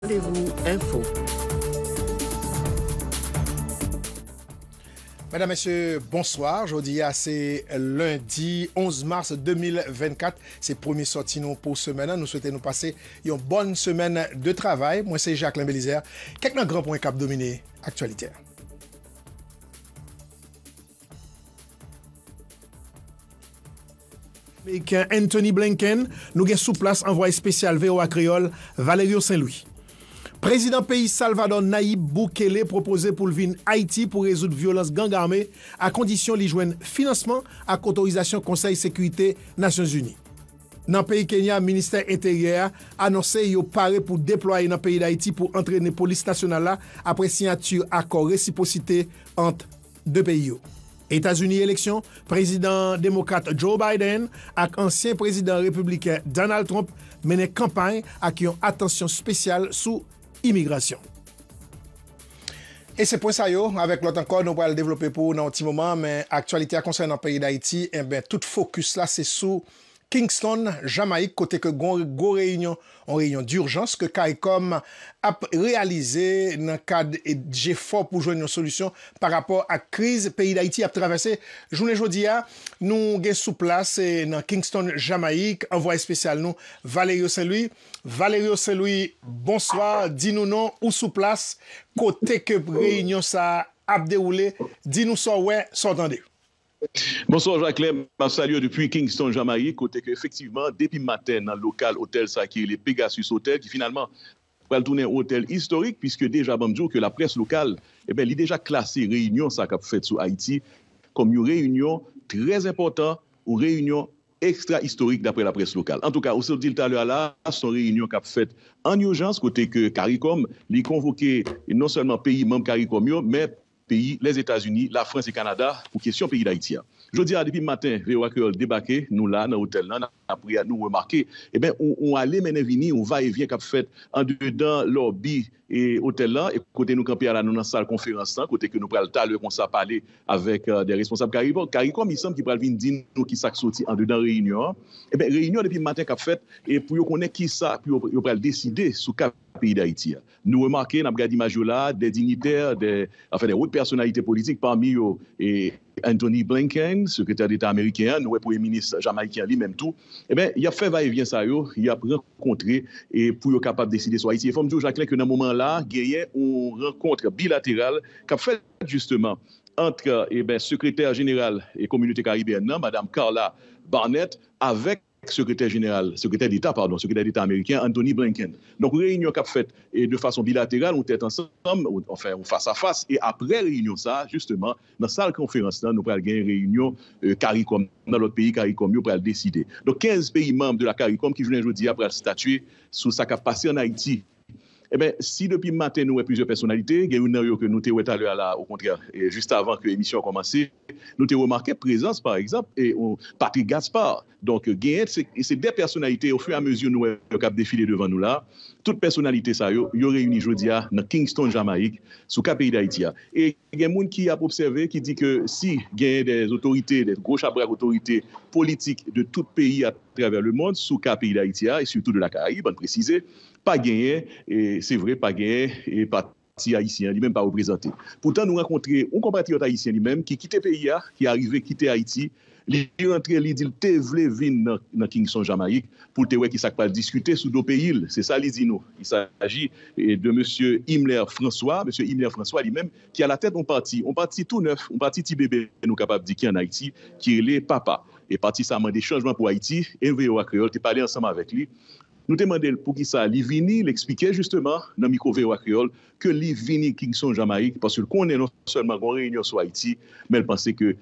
Rendez-vous info. Madame, Messieurs, bonsoir. Jeudi, ah, c'est lundi 11 mars 2024. C'est premier sorti pour pour semaine. Nous souhaitons nous passer une bonne semaine de travail. Moi, c'est Jacques Lambelizer. Quelques grand point kap dominé, Américain Anthony Blinken nous sommes sous place envoyé spécial VO Creole, Valérie Valerio Saint-Louis. Prezident peyi Salvador Nayib Boukele propose pou lvin Haiti pou rezout violans gangarme a kondisyon li jwen financeman ak otorizasyon konsey sekwite Nasyons Uni. Nan peyi Kenya, Ministèr intèryè anonse yo pare pou deploye nan peyi d'Haiti pou entrene polis nasyonal la apre sinyatur akor resiposite ant de peyi yo. Etasuni eleksyon, prezident demokrate Joe Biden ak ansyen prezident republikè Donald Trump menè kampany ak yon atensyon spesyal sou Immigrasyon. Kingston, Jamaik, kote ke gwo reynyon an reynyon d'urjans, ke ka e kom ap realize nan kad e dje fwo pou jwen yon solusyon pa rapor a kriz peyi d'Haiti ap travese. Jounen jodi ya, nou gen sou plase nan Kingston, Jamaik, an voye spesyal nou Valerio Seloui. Valerio Seloui, bonsoir, di nou nan ou sou plase, kote ke reynyon sa ap deroule, di nou sa wè, sa otande. Monsan, Jean-Claire, mwansal yo depi Kingston, Jamari, kote ke efektivman depi maten nan lokal hotel sa ki li Pegasus Hotel ki finalman pral toune hotel historik Piske deja bamdou bon ke la pres lokal eh li deja klasi reyunyon sa kap fet sou Haiti Kom yon reyunyon trez importan ou reyunyon ekstra historik dapre la pres lokal En touka, osil di l talo ala, son reyunyon kap fet an yon jans kote ke Karikom li konvoke non selman peyi mam Karikom yo peyi, les Etats-Unis, la France et Canada, ou kesyon peyi d'Haïtia. Jodi a depi matin, ve wak yo debake nou la nan hotel nan. apri a nou remarke, e ben, ou ale menen vini, ou va e vien kap fet, an de dan lobby e hotel la, e kote nou kapi a la nonansal konferansan, kote ke nou pral talwe kon sa pale avèk euh, de responsab karibon. Karikom, i sanm ki pral vin din nou ki sak soti an de dan reynyon, e eh ben, reynyon depi mante kap fet, e pou yo konen ki sa, pou yo pral deside sou kapi da iti. Nou remarke, nan pral di majola, de digniter, an fe de ou personalite politik, panmi yo, e... Anthony Blinken, sekretèr d'État amérikèn, nouè pou é minis jamaikèn li, mèm tou, e eh bè, y ap fè va e vyen sa yo, y ap renkontre, e pou yo kapap deside so a iti. Fòm djou, jak lè, kè nan mouman la, gèye, ou renkontre bilatéral kap fèl, justèman, antre, e eh bè, sekretèr jenéral e komunité karibè nan, madame Carla Barnett, avèk sekretèr d'État Antony Blinken. Réunion kap fèt de fason bilatéral ou tèt ansem, ou fasa-fas e apre réunion sa, nan sal konferans nan nou pral gen réunion Karikom, nan lot peyi Karikom yo pral deside. 15 peyi mamb de la Karikom ki jounen jodi ap pral statuye sou sa kap pase an Haïti E ben, si depi maten nou e pizyo personalite, gen yon naryo ke nou te wè talè ala, au kontre, e juste avan ke emisyon komanse, nou te wè marke prezans par ekzamp, e ou Patrick Gaspard, donk gen yon, se depersonalite, ou fwe a mezyon nou e kap defile devan nou la, tout personalite sa yo, yo reyouni jodia nan Kingston, Jamaik, sou ka peyi d'Aitia. E gen moun ki ap observe, ki di ke si gen yon des otorite, des gros chabrèk otorite politik de tout peyi atrever le moun, sou ka peyi d'Aitia, et surtout de la Karaye, ban prezise, pa genyen, e, se vre, pa genyen, e pati Haitien, li men pa reprezenten. Poutan nou renkontre, ou kompatiot Haitien li men, ki kite PIA, ki arive, kite Haiti, li rentre, li dil te vle vin nan King Son Jamarik pou te wek isak pa diskute sou do pe il. Se sa li di nou. Il sagi e, de M. Himler François, M. Himler François li men, ki a la tèd ou pati, ou pati tout neuf, ou pati ti bebe, nou kapab di ki an Haiti, ki li papa, e pati sa man de chanjman pou Haiti, en veyo akreol, te pale ansama avèk li, Nou temande pou ki sa li vini, li ekspike justement nan mikove wakriol, ke li vini Kingson Jamaik, pasou l konen non seman kon reynyon sou Haiti, men l panse ke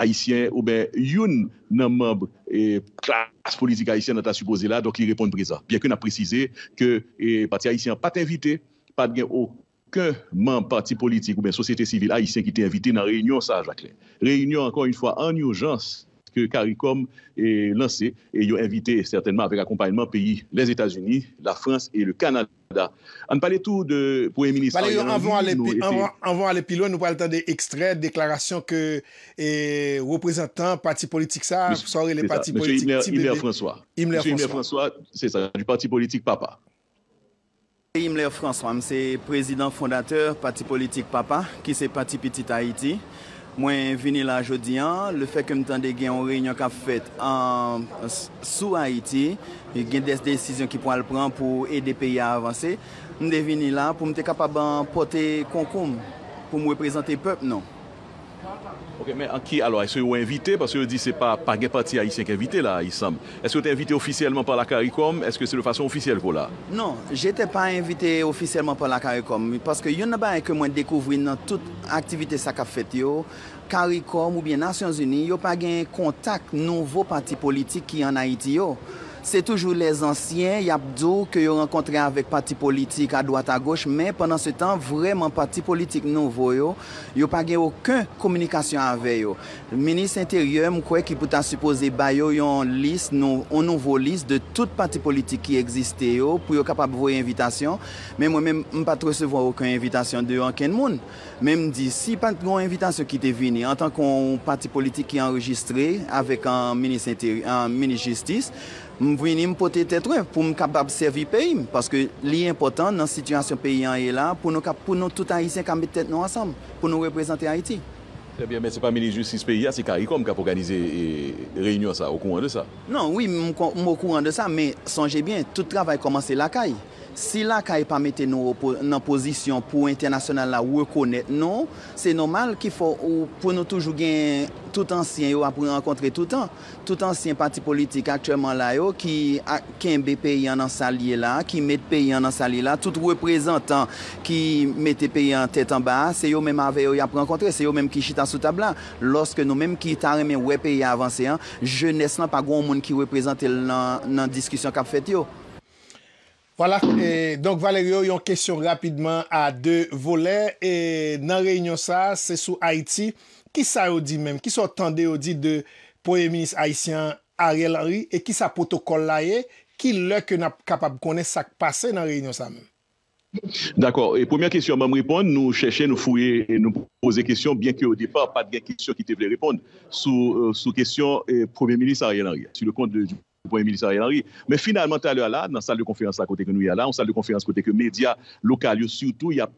Haitien ou ben youn nan mamb e, klas politik Haitien nata supose la, donk li repon preza. Pye ke nan prezise ke pati Haitien pati invite, pati gen ou ken mamb pati politik ou ben sosyete sivil Haitien ki te invite nan reynyon sa, Jacques-Len. Reynyon ankon yon fwa an yon jans, karikom lanse e yon invite certainman avek akompanyman peyi les Etats-Unis, la France e le Kanada. An pale tout pou e ministaryen. An van ale pilon, nou pale tan de ekstret de deklarasyon ke reprezentant pati politik sa M. Imler François M. Imler François, se sa, du pati politik papa Imler François, mse prezident fondateur pati politik papa, ki se pati Petit Haïti Mwen vini la jodi an, le fe kèm tan de gen an reynyan ka fèt an sou Haiti, e gen des desisyon ki pou al pran pou ede peyi avanse, mwen de vini la pou mte kapaban pote konkoum pou mwe prezante pep nan. Ok, men an ki alwa, es yo yo invite? Pas yo yo di se pa, pa gen pati Haitien ke invite la, Issam. Es yo te invite ofisyeleman pa la Karikom? Eske se le fasyon ofisyele po la? Non, jete pa invite ofisyeleman pa la Karikom. Paske yon ne ba e ke mwen dekouvri nan tout aktivite sa ka fete yo. Karikom ou bien Nasyans Uni, yo pa gen kontak nouvo pati politik ki an Haiti yo. Se toujou les ansyen, yapdou ke yo renkontre avèk pati politik a doat a goch, men pendant se tan, vremen pati politik nou voyo, yo pa gen oken komunikasyon avè yo. Menis interior mkwe ki poutan suppose bayo yo yon lis, yon nouvo lis de tout pati politik ki egziste yo pou yo kapab voye invitation, men mwen mwen mpa tresevwa oken invitation de yo anken moun. Men mdi, si pant yon invitation ki te vini an tan kon pati politik ki enregistre avèk an menis justice, M vweni m pote tetwe pou m kabab servi peyi. Paske liye impotant nan sityasyon peyi an e la pou nou kap pou nou tout Haitien kambe tet nou asam pou nou represente Haiti. Trè bien, men se pa meni justice peyi, yasi ah, karikon m kap organize reynyon sa, okouan de sa. Nan, oui, m okouan de sa, men sonje bien, tout travay koman se lakay. Si la ka e pa mette nou nan pozisyon pou internasyonal la wè e konèt nou, se nomal ki pou nou toujou gen tout ansyen yo ap renkontre tout an. Tout ansyen pati politik aktyèman la yo ki akkenbe pe yon nan salye la, ki mette pe yon nan salye la, tout wè prezantan ki mette pe yon tèt an ba, se yo menm avè yo ap renkontre, se yo menm ki chita sou tab la. Lorske nou menm ki tarè men wè pe yon avansè an, je nes nan pa goun moun ki wè prezante nan diskisyon kap fèt yo. Voilà, donc Valerio, yon kèsyon rapidman a de volè. Et nan reynyon sa, se sou Haiti, ki sa ou di men, ki sa otan de ou di de premier ministre Haitien Ariel Henry et ki sa potokolle la ye, ki lèk yon a kapab konè sa kpase nan reynyon sa men? D'akor, et première kèsyon mam reponde, nou chèchè nou fouye et nou pose kèsyon, bien ki ou depar, pat gen kèsyon ki te vle reponde sou kèsyon premier ministre Ariel Henry. Su le kont de... Pwemilis Aryanari, me finalman te alè alè, nan sal de konferans la kote ke nou yè alè, nan sal de konferans kote ke medya lokal, yo sutou, yo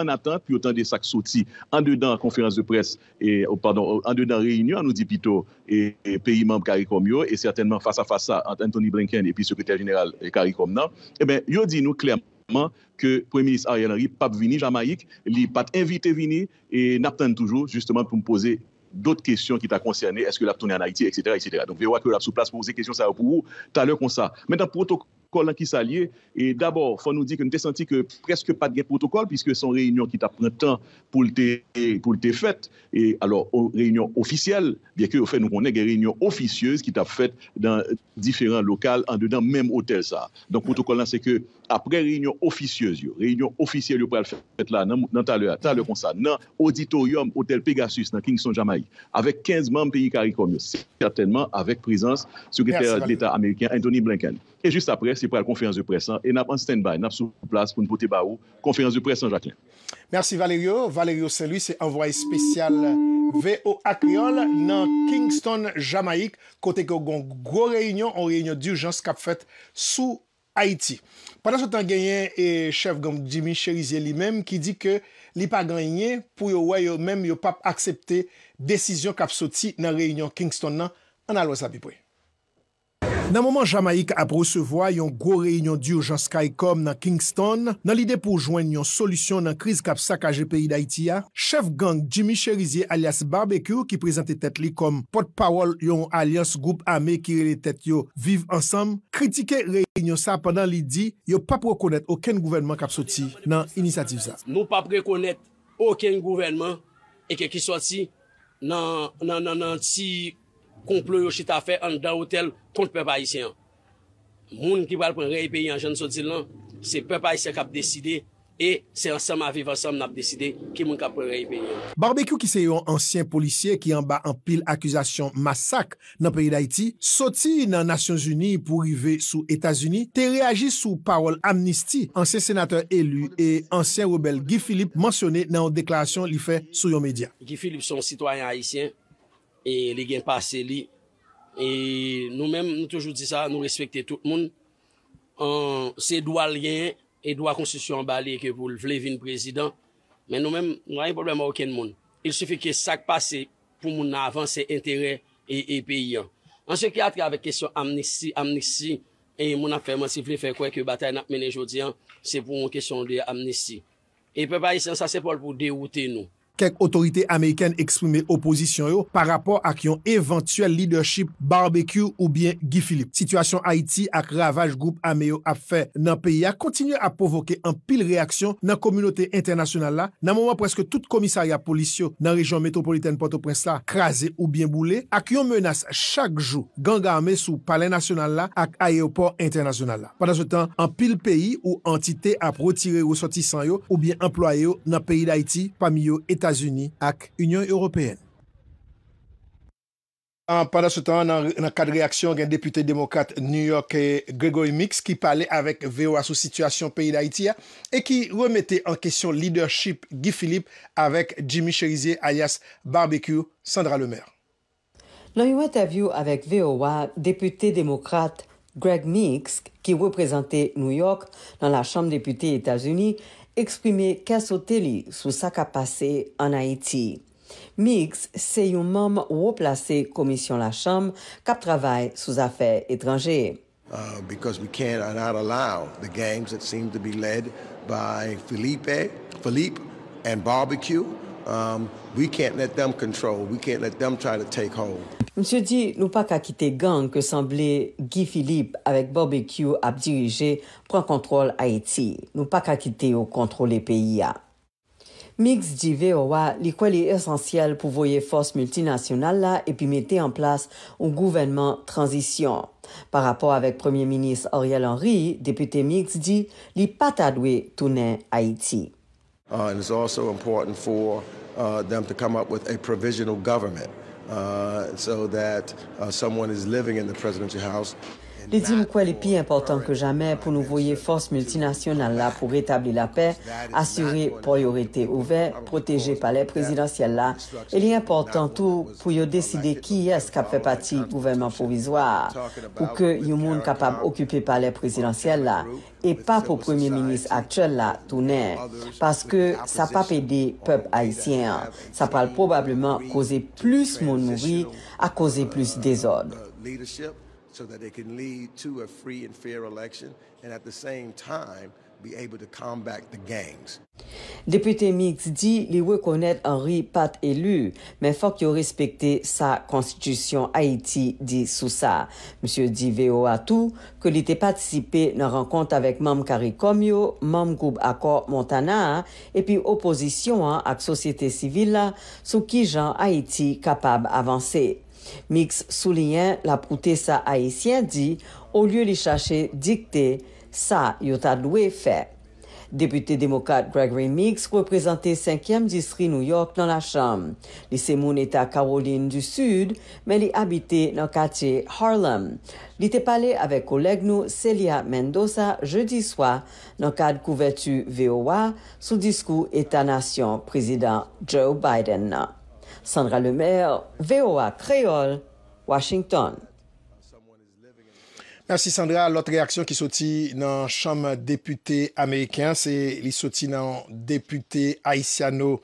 an atan, pi yo tan de sak soti an dedan konferans de pres, an dedan reynyon, an nou di pito, peyi mamb kari kom yo, e certainman fasa-fasa an Anthony Blinken epi sekretèr jeneral kari kom nan, e eh ben yo di nou klerman ke pwemilis Aryanari pap vini Jamaik, li pat invite vini, e napten toujou, justman pou mpoze... d'autres questions qui t'a concerné, est-ce que l'a tourné en Haïti, etc., etc. Donc, vous voyez que l'a sous place poser questions ça pour vous, tout à l'heure comme ça. Maintenant, pour autant... kol an ki sa liye. Et d'abord, fa nou di ke nou te senti ke preske pa de gen protokol piske son reynyon ki ta prentan pou lte fèt. Et alors, reynyon ofisyel, biè ke ou fè nou konen gen reynyon ofisyöz ki ta fèt dan diferent lokal an de dan menm hotel sa. Donk protokol lan se ke apre reynyon ofisyöz yo, reynyon ofisyel yo prel fèt la, nan talè kon sa, nan auditorium hotel Pegasus nan Kingson Jamaï, avek 15 manm peyi karikom yo, certainman avek prizans sekreter l'Etat Ameriken Anthony Blinken. E jist apres, si pral konferans yo presan, en ap an stand-by, en ap sou plas pou nou pote ba ou, konferans yo presan, Jacqueline. Mersi Valerio. Valerio Seloui se envoye spesyal VO Akriol nan Kingston Jamaik, kote ko gwen gwo reynyon, an reynyon dirjans kap fet sou Haiti. Padans yo tan genyen, chef gwen Dimitri Cherizier li menm ki di ke li pa genyen pou yo wè yo menm yo pap aksepte desisyon kap soti nan reynyon Kingston nan, an alwes api pouye. Nan mouman Jamaik ap resevoa yon gwo reynyon di urjan Skycom nan Kingston, nan li de pou jwen yon solusyon nan kriz kap sak aje peyi da itiya, chef gang Jimmy Cherizier alias Barbecue ki prezante tet li kom potpawol yon alias group ame ki rele tet yo vive ansam, kritike reynyon sa padan li di yo pa prekonet oken gouvenman kap soti nan inisiativ za. Nou pa prekonet oken gouvenman e ke ki soti nan si... Konplo yo chita fe an dan hotel kont pepe ayisyen. Moun ki bal pren rey peyi an jen sot zil nan, se pepe ayisyen kap deside e se ansen ma vive ansen mna ap deside ki moun kap pren rey peyi an. Barbekou ki se yon ansyen policye ki yon ba an pil akuzasyon massak nan peyi da iti, soti nan Nasyons Uni pou rive sou Etats Uni, te reagi sou parol amnisti ansen senater elu e ansen rebel Guy Philippe mansyone nan yon deklarasyon li fe sou yon media. Guy Philippe son sitwayen ayisyen. E li gen pase li. E nou men, nou toujou di sa, nou respekte tout moun. Se do a lien, se do a konstitusyon bali ke pou vle vin prezident. Men nou men, nou a yon problem a ou ken moun. Il soufi ke sak pase pou moun avan se interè e, e peyyan. An se ki atre avek kesyon amnissi, amnissi. E moun ap fèman si vle fè kwen ke batay nap menen jodi an, se pou moun kesyon de amnissi. E pe pa yon sensase pol pou deouten nou. kek otorite Ameriken eksprime oposisyon yo pa rapor ak yon eventuel leadership Barbecue ou bien Guy Philippe. Sityasyon Haiti ak ravaj group Ameyo ap fe nan peyi a kontinye a provoke an pil reaksyon nan komunote internasyonal la, nan mouman preske tout komisarya polisyon nan rejyon metropolitane Port-au-Prince la, krasé ou bien boule, ak yon menas chak jou gangame sou palen nasyonal la ak ayopor internasyonal la. Padan se tan, an pil peyi ou entite ap retire ou sotisan yo ou bien employe yo nan peyi d'Haiti, pa miyo eta PANDA SOU TAN, NAN KAD REAKSYON GEN DEPUTE DEMOKRATE NEW YORK E GREGORY MIXK KI PALE AVÈK V.O.A. SOU SITUASYON PEYI DA HITIYA E KI WEMETTE EN KESYON LEADERSHIP GI PHILIPPE AVÈK JIMMY CHERIZIER AYAS BARBECUE SANDRA LEMER. NAN YON ETERVIEW AVÈK V.O.A. DEPUTE DEMOKRATE GREGORY MIXK KI WEPRESENTE NEW YORK DAN LA CHAMME DEPUTE ETATS UNI. eksprime kasote li ce sa a passé en Haïti. Mix c'est yon mom woplase commission la chambre Cap travay sous affaires étrangères. Uh, because we can't not allow the gangs that seem to be led by Felipe, Philippe and Barbecue um, We can't let them control, we can't let them try to take hold. Mse di, nou pa kakite gang ke samble Guy Philippe avèk BBQ ap dirije pran kontrol Haiti. Nou pa kakite yo kontrol le peyi ya. Mix di Veowa, li kwen li esansyel pou voye fos multinasyonal la epi mette an plas ou gouvenman transisyon. Par rapport avèk Premier Ministre Auriel Henry, deputè Mix di, li pata dwe tounen Haiti. Uh, it's also important for... uh, them to come up with a provisional government uh, so that uh, someone is living in the presidential house. Lè di mou kwen lè pi important ke jame pou nou voye fos multinasyonal la pou retabli la pe, asyre priorite ouve, proteje pa lè prezidansyel la, elè important tou pou yo deside ki yè skap fe pati gouvernement provizwa, ou ke yon moun kapab okype pa lè prezidansyel la, e pa pou premye minis aktyel la toune, paske sa pa pedi pep aisyen, sa pal probableman koze plus moun moui, a koze plus dezod. so that they can lead to a free and fair election and at the same time be able to combat the gangs. Depute Mix di li we konet anri pat elu, men fok yo respekte sa konstitusyon Haiti di sou sa. Msyo di Veo Atou ke li te patisipe nan renkont avek mam Kari Komyo, mam Goub Akor Montana epi oposisyon ak sosyete sivil la sou ki jan Haiti kapab avanse. Miks soulyen la proutesa haisyen di, ou lye li chache dikte, sa yot adlou e fe. Depute demokat Gregory Miks kwe prezante 5e distri New York nan la chanm. Li se moun eta Karoline du Sud, men li abite nan kate Harlem. Li te pale ave koleg nou Celia Mendoza jeudi swa nan kade kouvetu VOA sou diskou eta nasyon prezident Joe Biden nan. Sandra Lemaire, VOA, Creole, Washington. Mersi Sandra, lot reaksyon ki soti nan chanm depute Ameriken. Se li soti nan depute Haitiano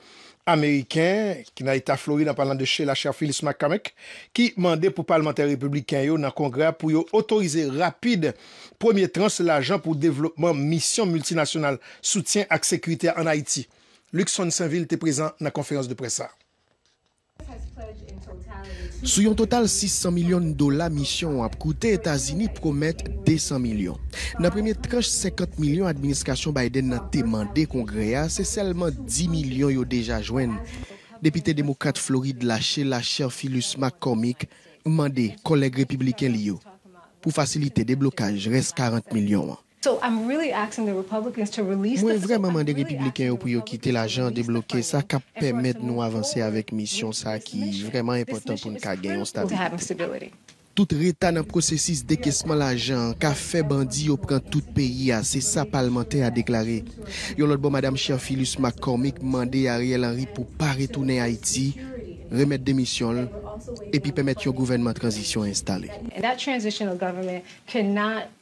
Ameriken, ki nan Eta Floride, an parlant de Che, la chère Phyllis McCormick, ki mande pou parlamentè republikan yo nan kongre pou yo otorize rapide premier trans l'agent pou devlopman mission multinasyonal soutien ak sekwite an Haiti. Luxon Saint-Ville te prezant nan konferans de presa. Sou yon total 600 milyon dola misyon wap, koute Etasini promette 200 milyon. Na premye 30-50 milyon, administkasyon Biden nan temande kongreya, se selman 10 milyon yo deja jwen. Depite demokrate Floride lache la chèr Philus McCormick, mwande kolek republiken li yo. Pou fasilite deblokaj, res 40 milyon wap. Mwen vreman mande republikan yo pou yo kite la jan, deblokè sa ka pèmèd nou avansè avèk misyon sa ki vreman importan pou nou ka gen yo stavou. Tout reta nan prosesis dekesman la jan ka fè bandi yo pran tout peyi a, se sa palmente a deklarè. Yo lòt bon madame Chiafilus Makomik mande a Riel Henri pou pa retounè Haiti, remèd demisyon, epi pèmèd yo gouvenman transisyon installè. That transitional government cannot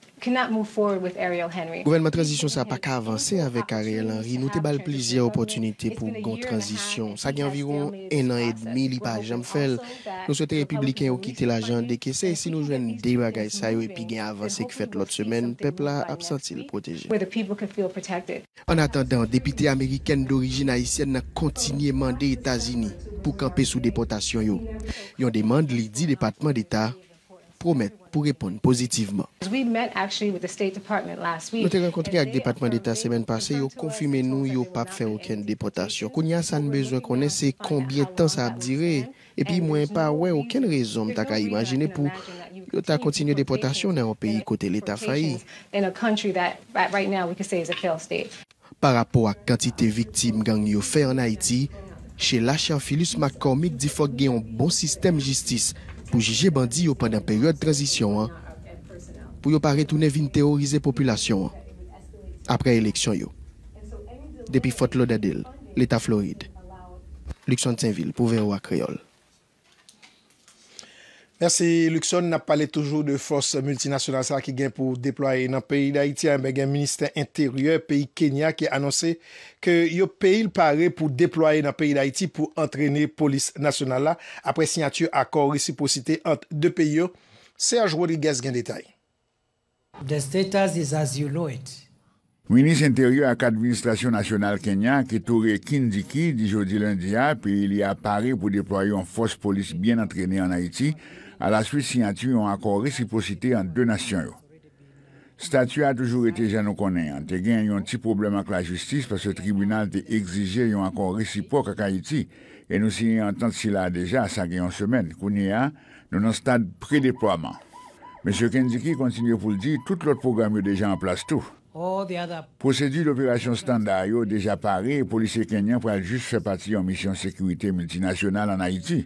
Gouvernement Transition sa pa ka avanse avek Ariel Henry. Nou te bal plizye opotunite pou kon transisyon. Sa gen environ en an et demi li pa jam fel. Nou soute republiken yo kite la jan deke se. Si nou jwen dewa gay sayo epi gen avanse ke fete lot semen, pepla absentil proteje. An atandan, depite Ameriken d'origin Haitien na kontinye mande Etasini pou kampe sou deportasyon yo. Yon demande li di Depatman d'Etat promet pou repon pozitivman. Nou te renkontri ak Depatman d'Etat semen pase, yo konfime nou yo pa pfe ouken depotasyon. Ko nya san bezwen konen se konbyen tan sa ap dire, epi mwen pa wè ouken rezon mta ka imajine pou yo ta kontinye depotasyon nan an peyi kote l'Etat fayi. Par rapport ak kantite viktim gang yo fe en Haiti, che lachan Phyllis McCormick di fok gen yon bon sistem jistis pou jije bandi yo pandan peryode tranzisyon an, pou yo pare tout nevin teorize populasyon an, apre eleksyon yo. Depi fote loda del, l'Etat Floride, Luxembourg, pou verwa kreol. Mersi, Luxon na pale toujou de fos multinasyonal sa ki gen pou deploye nan peyi d'Haïti anbe gen Ministre Intérieux peyi Kenya ki anonse ke yo peyi l pare pou deploye nan peyi d'Haïti pou antrene polis nasyonal la apre sinyature akor resiposite antre de peyi yo. Serge Rodiguez gen detay. The status is as you know it. Ministre Intérieux ak administrasyon nasyonal Kenya ki toure kin di ki di jodi lundi ya peyi li apare pou deploye yon fos polis bien antrene an Haïti a la suite si yon tu yon akon resiposite yon de nasyon yo. Statu a toujou ete jan nou konen, an te gen yon ti problem ak la justis, pas se tribunal te exije yon akon resipok ak Haiti, en nou si yon entente si la deja, sa gen yon semen, kouni a, nou nan stad pre-deploaman. M. Kendiki kontinye pou l'di, tout l'ot program oh, yo deja en plas tou. Procedu l'operasyon standa yo deja pare, polise kenyan pou al jist se pati yon misyon sekwite multinasyonal an Haiti,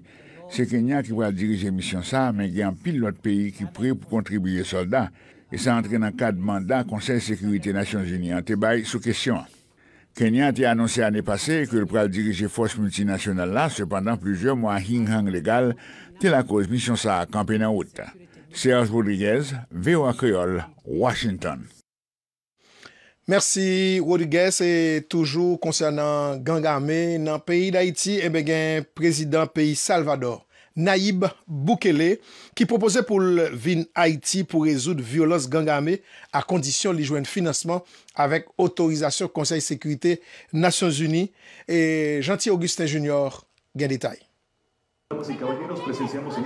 Se Kenya ki wale dirije Mishonsa, men gen pil lot peyi ki pre pou kontribuye soldat, e sa antre nan kad manda konsey sekurite Nasyon Jeni an te bay sou kesyon. Kenya te anonsen ane pase ke wale dirije fos multinasyonal la, sepandan pluje mwa hing hang legal te la koz Mishonsa a Kampenaout. Serge Boudriguez, V.O.A. Creole, Washington. Mersi Wode Gess e toujou konser nan Gangame nan peyi d'Haïti e eh be gen prezident peyi Salvador, Naib Boukele, ki propose pou vin Haïti pou rezout violos Gangame a kondisyon li jwen financeman avèk otorizasyon konsey sekwite Nasyon Zuni e janti Augustin Junior gen detay.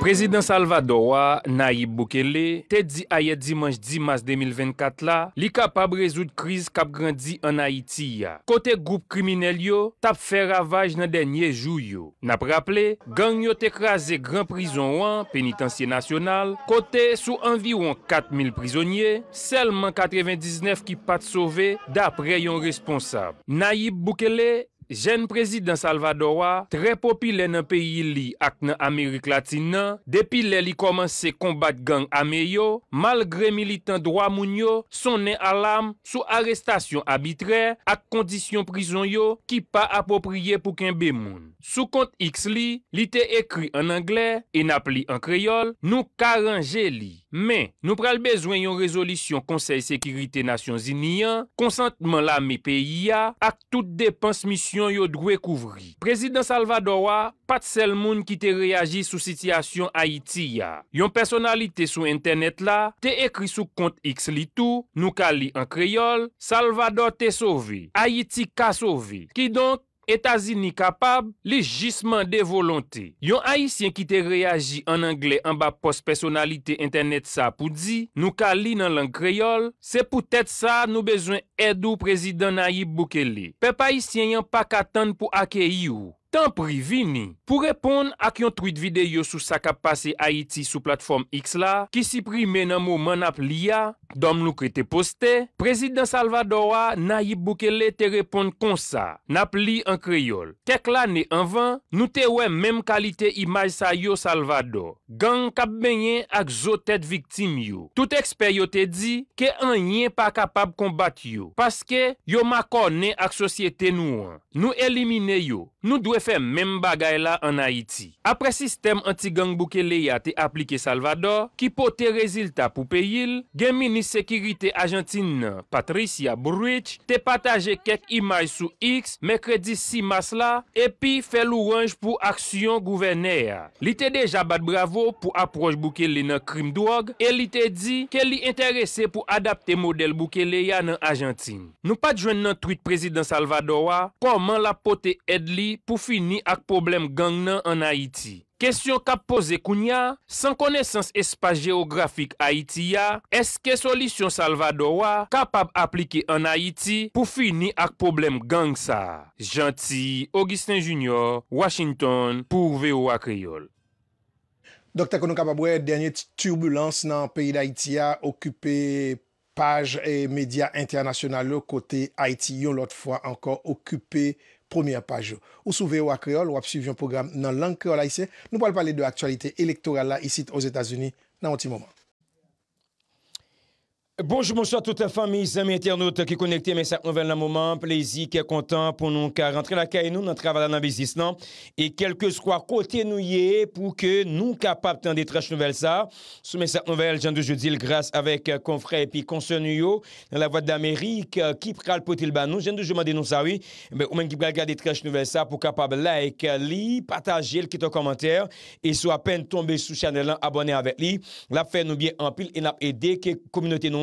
Prezident Salvador wa, Nayib Boukele, te di a ye dimanj di mas 2024 la, li kapab rezout kriz kap grandi an Haiti ya. Kote group kriminelyo, tap fè ravaj nan denye jouyo. Nap rapple, gang yo te krasè gran prizon wan, penitensye nasyonal, kote sou anvi wan 4 mil prizonye, selman 99 ki pat sove, dap reyon responsab. Nayib Boukele, Jen prezident Salvadorwa, tre popile nan peyi li ak nan Amerik Latina, depi le li komanse kombat gang ame yo, malgre militan droit moun yo, sonen alam sou arestasyon abitre ak kondisyon prizon yo ki pa apopriye pou kenbe moun. Sou kont X li, li te ekri an Angle, en apli an Kreol, nou karanje li. Men, nou pral bezwen yon rezolisyon konsey sekirite nasyon zinian, konsantman la me peyi ya ak tout depans misyon. yon yo dwe kouvri. Prezident Salvador wa, pat sel moun ki te reagi sou sityasyon Haiti ya. Yon personalite sou internet la, te ekri sou kont X li tou, nou ka li an kreyol, Salvador te sovi, Haiti ka sovi, ki donk Etazi ni kapab, le jisman de volonté. Yon haisyen ki te reagi an angle an ba pos personalite internet sa pou di, nou ka li nan lang kreyol, se pou tèt sa nou bezwen edou prezident na yi bouke li. Pep haisyen yon pa katan pou ake yi ou. tan privi ni. Pou repon ak yon tweet videyo sou sa kap pase Haiti sou platform X la, ki si pri men amou man ap li ya, dom nou kre te poste, prezident Salvador wa na yi boukele te repon kon sa, nap li an kreyol. Kek la ne anvan, nou te wè men kalite imaj sa yo Salvador. Gan kap benye ak zo tet viktim yo. Tout eksper yo te di, ke an nye pa kapab kombat yo. Paske yo mako ne ak sosyete nou an. Nou elimine yo. Nou dwe fèm men bagay la an Haiti. Apre sistem anti-gang bouke le ya te aplike Salvador, ki po te rezilta pou peyil, gen Ministre Sekirite Argentine nan Patricia Burwich te pataje kek imaj sou X, Mekredi 6 Masla, epi fè lou wange pou aksyon gouverneya. Li te deja bat bravo pou aproj bouke le nan krim douag, e li te di ke li interese pou adapte model bouke le ya nan Argentine. Nou pat jwen nan tweet prezident Salvador wa pou man la pote ed li pou fi pou fini ak problem gang nan an Haiti. Kestyon kap pose koun ya, san konesans espas geografik Haiti ya, eske solisyon Salvador wa kapab aplike an Haiti pou fini ak problem gang sa. Janti, Augustin Junior, Washington, pou vewa kriol. Dokta konon kapab we denye turbulence nan peyi d'Haiti ya okupe page e media internasyonal lo kote Haiti yon lot fwa ankon okupe Premier page ou souve ou ak kreol ou ap suivyon program nan lang kreol aise, nou pal pale de aktualite elektoral la isit os Etats-Unis nan an ti momen. Bonjour, bonsoir à toute la famille, amis internautes qui connectés, mais ça nouvelle dans moment, plaisir, est content pour nous, car rentrer la caille, nous, dans travail dans le business, Et quel soit côté nous pour que nous capables de des trèches nouvelles, ça. Sous mes cette nouvelle, j'en de jeudi, grâce avec euh, confrère et puis nous, dans la voie d'Amérique, euh, qui pral le ban nous, j'en de demander nous ça, oui. Mais ou même qui pral des trash nouvelles, ça, pour capable like, euh, li, partager, le commentaire, et soit à peine tomber sous channel, abonné avec lui. La fait nous bien en pile et n'a aidé que communauté nous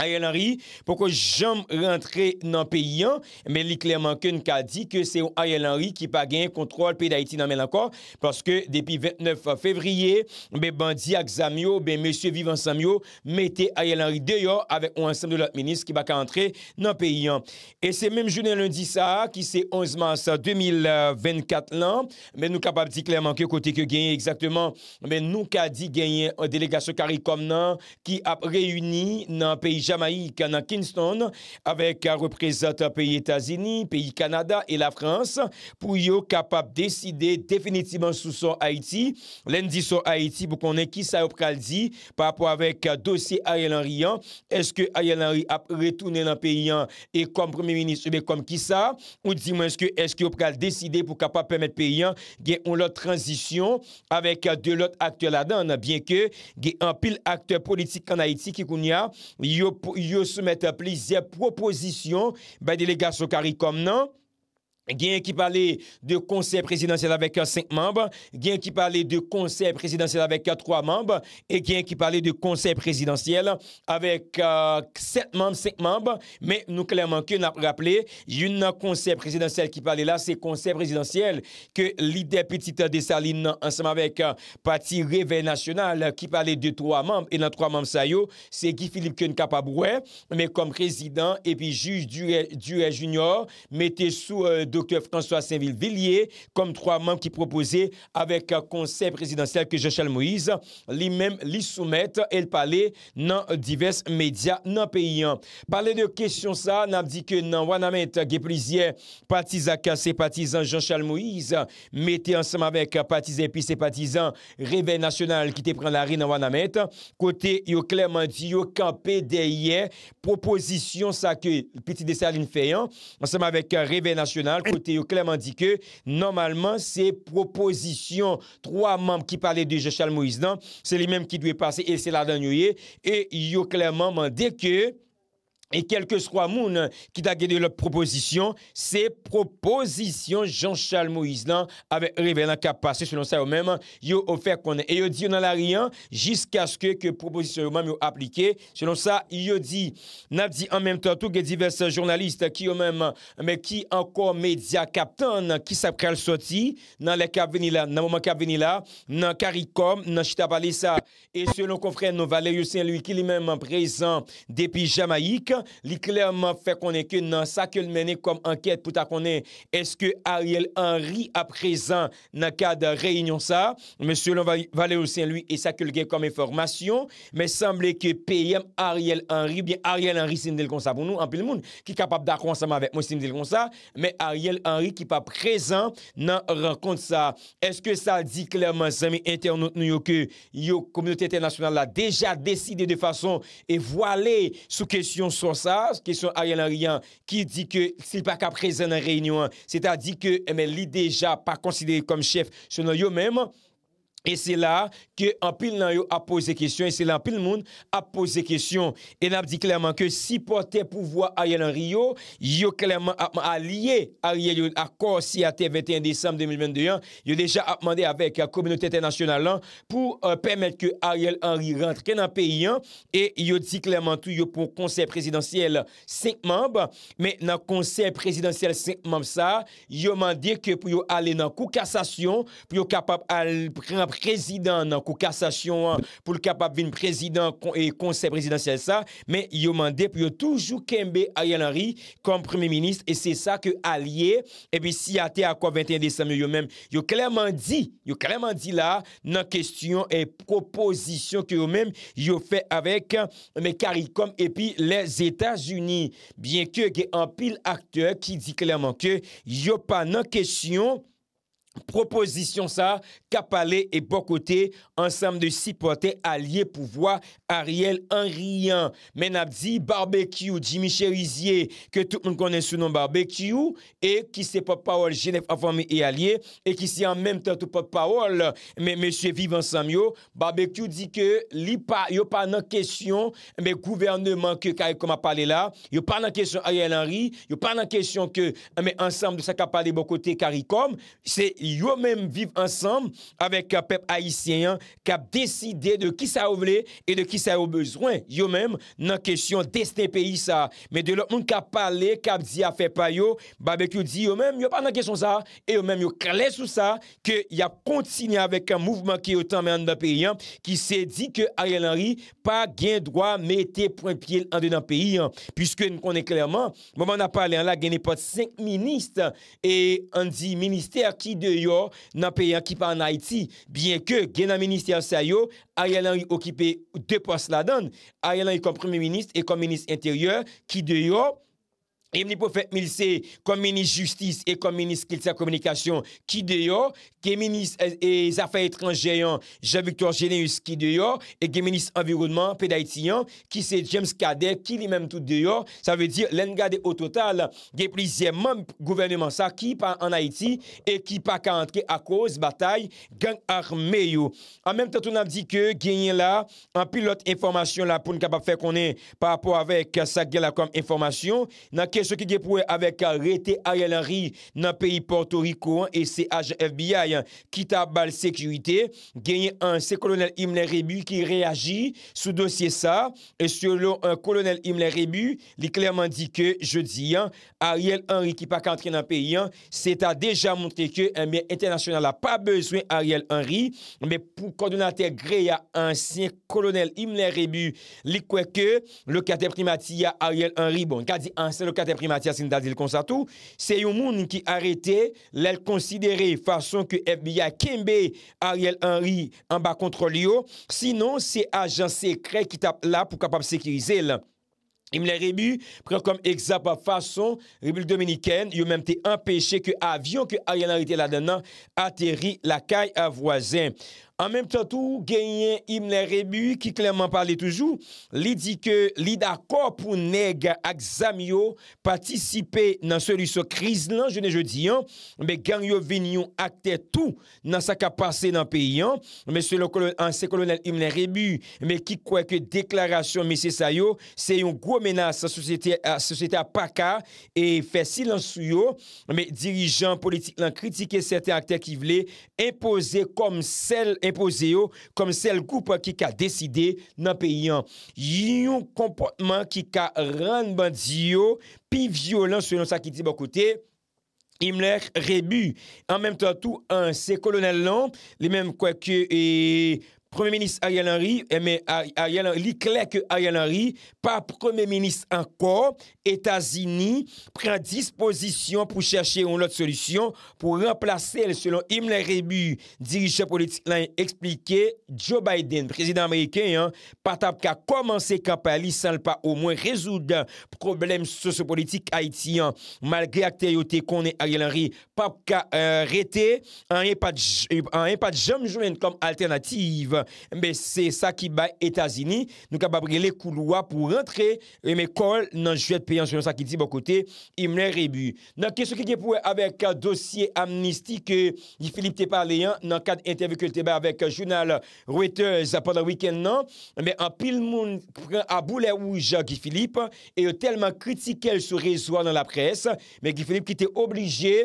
Ariel Henry, pourquoi jamais rentrer dans le pays, hein? mais il clairement qu'une a dit que c'est Ariel Henry qui pas gagné contrôle pays d'Haïti dans encore, parce que depuis 29 février, ben bandits Axamio ben monsieur vivant Samio, mettez Ariel Henry dehors avec un ensemble de l'autre ministre qui va rentrer dans le pays. Hein. Et c'est même journée lundi ça, qui c'est 11 mars 2024 là, mais nous capables dit dire clairement que côté que gagné exactement, mais nous qu'a dit gagner une délégation CARICOM qui a réuni dans le pays Jamayi kanan Kingston, avek reprezentant peyi Etasini, peyi Kanada, e la Frans, pou yo kapap deside definitivan sou son Haiti, len di son Haiti, pou konen ki sa yo pral di, pa apwa avek dosye Ayel Henry, eske Ayel Henry ap retounen an peyi an, e kom premi minis, oube kom eh ki sa, ou di mwen eske, eske yo pral deside, pou kapap pemet peyi an, gen on lot transisyon, avek de lot akter lada, an ap bien ke, gen an pil akter politik kan Haiti, ki kon ya, yo pral, yo soumet ap li ze propozisyon ba delegasyon karikom nan a qui parlait de conseil présidentiel avec euh, cinq membres, a qui parlait de conseil présidentiel avec euh, trois membres, et a qui parlait de conseil présidentiel avec euh, sept membres, cinq membres. Mais nous clairement que n'a rappelé, un conseil présidentiel qui parlait là, c'est conseil présidentiel que l'idée petite de Saline ensemble avec le parti Réveil National qui parlait de trois membres, et dans trois membres ça c'est Guy Philippe Ken Capaboué, mais comme président et puis juge du, du junior, mettez sous Dr François Saint-Ville-Villiers, comme trois membres qui proposaient avec un conseil présidentiel que Jean-Charles Moïse, lui-même lui soumette. et le parler dans divers médias dans le pays. Parler de questions ça, n'a dit que dans Wanamet, plusieurs partisans, c'est partisans Jean-Charles Moïse, mettez ensemble avec partisans puis et partisans Réveil National qui te prend la rue dans Wanamet, côté yo clairement dit yo campé derrière proposition ça que petit Dessaline fait hein, ensemble avec Réveil National Yo klèrman di kè, normalman, se proposisyon, troa mamb ki pale de Jechal Moïse, se li mèm ki dwe pase, e se la dan yo ye, e yo klèrman man de kè, e kelke swa moun ki euh, ta gede lop proposisyon, se proposisyon Jean-Charles Moïse lan ave rive nan kap pase, selon sa yo menman yo ofer konen, e yo di yo nan la riyan jiska ske ke proposisyon yo menman yo aplike, selon sa yo di nan di an menm tatou ge divers jounalist ki yo menman, me ki ankon media kap tan, ki sap kal soti, nan le kap veni la nan mouman kap veni la, nan karikom nan chita balisa, e selon konfren nou valer yo sen luy ki li menman prezen depi Jamaika li clairement fait qu'on est que dans ça que le comme enquête pour ta connait est-ce que Ariel Henry a présent dans cadre réunion ça monsieur on va aller aussi lui et ça que le comme information mais semble que PM Ariel Henry bien Ariel Henry c'est comme ça pour nous en le monde qui capable d'accord avec moi c'est comme ça mais Ariel Henry qui pas présent dans rencontre ça est-ce que ça dit clairement amis internautes nous que la communauté internationale a déjà décidé de façon et voilée sous question sur question ça, question Ariel Henryan hein, qui dit que s'il pas qu'à présent la réunion, c'est-à-dire que mais eh ben, est déjà pas considéré comme chef selon nous mêmes E se la, ke an pil nan yo ap pose kesyon, e se la an pil moun ap pose kesyon, e nan ap di klerman ke si pote pou vwa Ariel Henry yo, yo klerman apman a liye Ariel yo akor si ate 21 Desembe 2021, yo deja apman de avek a Komunite Internasyonalan pou euh, pemet ke Ariel Henry rentre nan peyi an, e yo di klerman tou yo pou konsey presidansyel 5 mamb, men nan konsey presidansyel 5 mamb sa, yo man di ke pou yo ale nan kou kassasyon pou yo kapap al preman nan kou kassasyon pou l kapap vin prezident e konsep prezidential sa, men yo mande pou yo toujou kembe Ayan Henry kom premi minist, e se sa ke alye, e pi si ate a kwa 21 Desemyo yo men, yo klerman di, yo klerman di la nan kestyon e proposisyon ke yo men, yo fe avek me Karikom e pi les Etats-Unis. Bien ke ge an pil akteur ki di klerman ke yo pa nan kestyon Proposisyon sa, Kapale et Bokote, ensem de sipote, alie pouvoi, Ariel Henry, men ap di, Barbecue, di Michel Isier, ke tout moun konen sou nou Barbecue, e ki se popawol, Genève, Afonmi et Alie, e ki se en menm tento popawol, men mèche vive ensem yo, Barbecue di ke, li pa, yo pa nan kesyon, men gouvernement ke, kare kom a pale la, yo pa nan kesyon, Ariel Henry, yo pa nan kesyon ke, men ensem de sa Kapale et Bokote, kare kom, se ili, yo même vivre ensemble avec un euh, peuple haïtien hein, qui a décidé de qui ça voulait et de qui ça a besoin yo même dans question destin pays ça mais de l'autre monde qui a parlé qui a dit à faire pas yo barbecue dit yo même yo pas dans question ça et yo même yo clair sur ça que y a continué avec un mouvement qui est autant dans le pays hein, qui s'est dit que Ariel Henry pas gain droit mettre point pied en dedans pays hein. puisque nous connaissons clairement moment on a parlé là gagne pas cinq ministres et on dit ministère qui de Yor nan peyan ki pa an Haiti Bien ke gen nan minister sa yor A yalan yi okipe de pos la don A yalan yi kon premi minister E kon minister interior ki de yor Yem li pou fèk milse, kom menis justice e kom menis kiltia komunikasyon ki deyo, ke menis e zafèk etranje yon, Jean-Victor Généus ki deyo, e gen menis envirounman, pè d'Haïti yon, ki se James Kader, ki li mèm tout deyo, sa vè di, lèn gade o total, gen plisye mèm gouvernement sa ki pa an Haïti, e ki pa ka antre a koz batay, gen armeyo. An mèm tè tou nan di ke, gen yon la, an pilot informasyon la pou n kapap fèk onè, pa apò avèk sa euh, gè la kom informasyon, nan ke sou ki ge pou e avek rete Ariel Henry nan peyi Porto Rico e CHFBI, ki tabal sekurite, genye anse kolonel Himlen Rebu ki reagi sou dosye sa, e selon kolonel Himlen Rebu, li klerman di ke, je di, Ariel Henry ki pa kantri nan peyi, se ta deja mounte ke, eh en miye internasyonal la pa bezwen Ariel Henry, me pou kon donate gre ya anse kolonel Himlen Rebu li kwe ke, lo kate primati ya Ariel Henry, bon, ka di anse lo kate Se yon moun ki arete lel konsidere fason ke FBIA kembe Ariel Henry anba kontrol yo, sinon se ajan sekre ki tap la pou kapap sekirize la. Yon moun ki arete lel konsidere fason ke FBIA kembe Ariel Henry anba kontrol yo, sinon se ajan sekre ki tap la pou kapap sekirize la. An menm tan tou genyen Imre Rebu ki klamman parle toujou li di ke li dakor pou neg ak zam yo patisipe nan solusyon kriz lan genyo venyon akter tou nan sa ka pase nan peyi an anse kolonel Imre Rebu ki kweke deklarasyon misi sa yo se yon gwo menas sa sosyete a paka e fesil an sou yo dirijan politik lan kritike impose kom sel impon reposeyo kom sel goupa ki ka deside nan pe yon yon komponman ki ka ran bandiyo, pi vyo lan se non sa ki ti bakote bon im lèk rebu. An menm tan tou an se kolonel lan li menm kwa ke e Premier ministre Ariel Henry, eh, mais Ariel clair que Ariel Henry, pas Premier ministre encore, États-Unis prend disposition pour chercher une autre solution pour remplacer, selon Himmler Rebu, dirigeant politique, expliqué, Joe Biden, président américain, hein, pas qu'à commencer campagne sans pas au moins résoudre problème sociopolitique haïtien, malgré l'actualité qu'on est Ariel Henry, pas qu'à euh, arrêter, rien pas de jamais comme alternative mbe se sa ki ba Etazini nou ka babri le kou lwa pou rentre mbe kol nan jwet peyan sa ki ti bo kote, imle rebu nan keso ki di pou avek dosye amnistik, yi Filip te paleyan nan kad enteve ke te ba avek jounal rewete zapan da wikend nan mbe an pil moun abou le ouja ki Filip e yo telman kritikel sou rezoan nan la pres, mbe ki Filip ki te oblije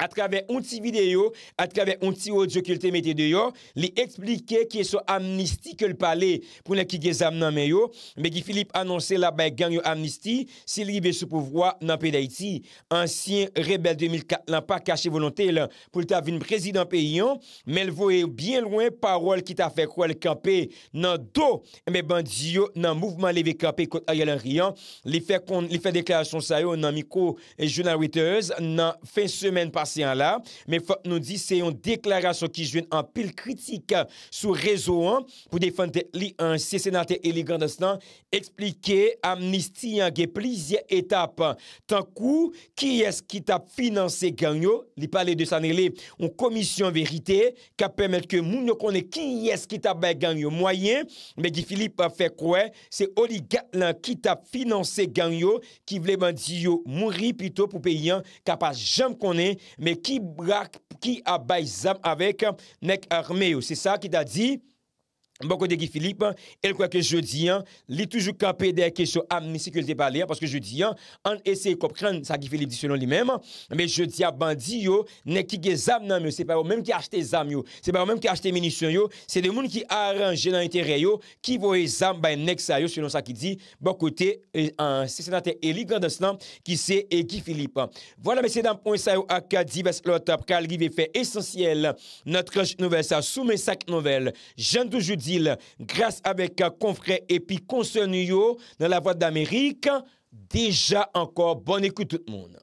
a travè yon ti videyo, a travè yon ti ojokilte metè deyo, li explike ki sou amnisti ke l'pale pou lè ki ge zam nanmè yo, mè ki Filip anonsè la bè ganyo amnisti si li be sou pouvwa nan pè d'Aiti. Ansyen rebel 2004 lan pa kache volontè lè pou lè ta vin prezidant pè yon, mè l'voe bien lwen parol ki ta fè kwa lè kèmpe nan do, mè ban diyo nan mouvman lè vè kèmpe kote a yon lè riyan, li fè deklarasyon sa yo nan miko jounan witez nan fè semen par si an la, me fote nou di se yon deklarasyon ki jwen an pil kritika sou rezo an pou defante li an si senate ili gandastan eksplike amnistiyan ge plizye etap tankou ki yes ki tap finanse gangyo, li pale de san ele ou komisyon verite ka pe melke moun yo kone ki yes ki tap bay gangyo, mwayen, me gifili pa fe kwe, se oligat lan ki tap finanse gangyo ki vleman di yo moun ri pito pou pe yon ka pa jam kone mais qui braque, qui a avec euh, nek armé. C'est ça qui t'a dit. Boko de Gifilip, el kwa ke jodi an, li toujou ka pede a kechou amnisik yo te pale an, paske jodi an, an ese kop kren sa Gifilip di selon li mem, me jodi a bandi yo, ne ki ge zam nan yo, se pa ou menm ki achete zam yo, se pa ou menm ki achete menisyon yo, se de moun ki aranje nan itere yo, ki vo e zam, bay nek sa yo, selon sa ki di, boko te, an se sanate e li grandeslan ki se Gifilip. Vwala me se dan pon sa yo akadib es lo tapkal, ki ve fe esensyel notre nouvel sa, sou me sak nouvel. Jan tou jodi, grâce avec euh, confrère et puis York dans la voie d'Amérique. Déjà encore, bonne écoute tout le monde.